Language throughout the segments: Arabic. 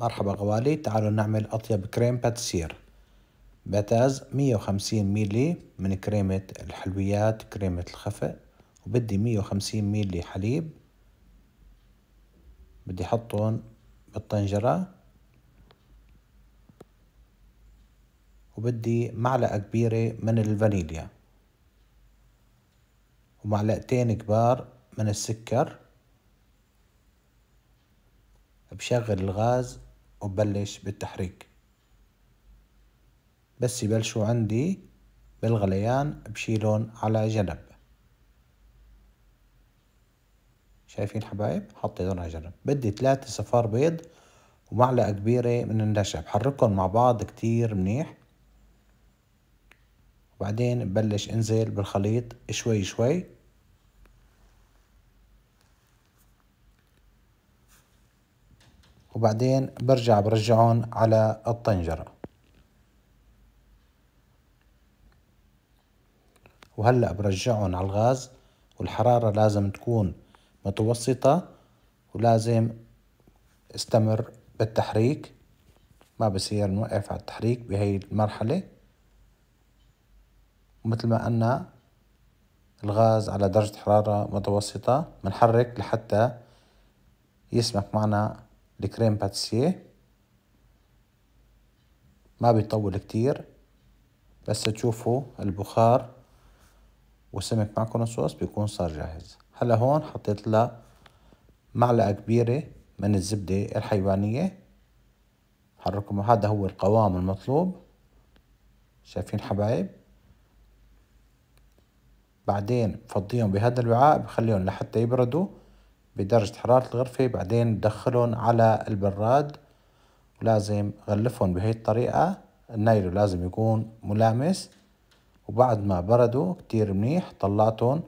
مرحبا غوالي تعالوا نعمل أطيب كريم باتسير بتاز 150 ميلي من كريمة الحلويات كريمة الخفق وبدي 150 ميلي حليب بدي حطهم بالطنجرة وبدي معلقة كبيرة من الفانيليا ومعلقتين كبار من السكر بشغل الغاز وببلش بالتحريك بس يبلشوا عندي بالغليان بشيلون على جنب شايفين حبايب حطيتهم على جنب بدي ثلاثة صفار بيض ومعلقة كبيرة من النشا بحركهم مع بعض كتير منيح وبعدين ببلش انزل بالخليط شوي شوي وبعدين برجع برجعهم على الطنجرة وهلأ برجعهم على الغاز والحرارة لازم تكون متوسطة ولازم استمر بالتحريك ما بصير نوقف على التحريك بهي المرحلة ومثل ما أن الغاز على درجة حرارة متوسطة بنحرك لحتى يسمح معنا الكريم باتسيه ما بيطول كتير بس تشوفوا البخار والسمك مع صوص بيكون صار جاهز هلا هون حطيت له معلقة كبيرة من الزبدة الحيوانية حركم هذا هو القوام المطلوب شايفين حبايب بعدين فضيهم بهذا الوعاء بخليهم لحتى يبردوا بدرجة حرارة الغرفة بعدين بدخلهم على البراد ولازم غلفهم بهي الطريقة النايلو لازم يكون ملامس وبعد ما بردوا كتير منيح طلعتهم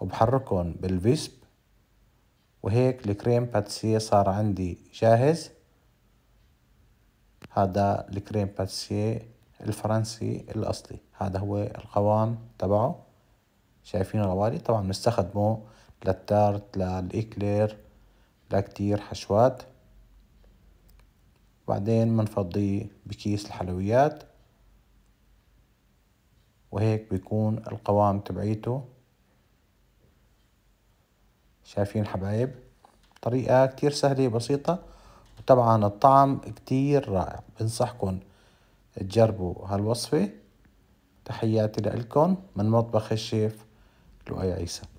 وبحركهم بالفيسب وهيك الكريم باتسيه صار عندي جاهز هذا الكريم باتسيه الفرنسي الأصلي هذا هو القوام تبعه شايفين غوالي طبعا بنستخدمه للتارت للإكلير لكتير حشوات بعدين منفضي بكيس الحلويات وهيك بيكون القوام تبعيته شايفين حبايب طريقة كتير سهلة بسيطة وطبعا الطعم كتير رائع بنصحكن تجربوا هالوصفة تحياتي لإلكن من مطبخ الشيف لؤي عيسى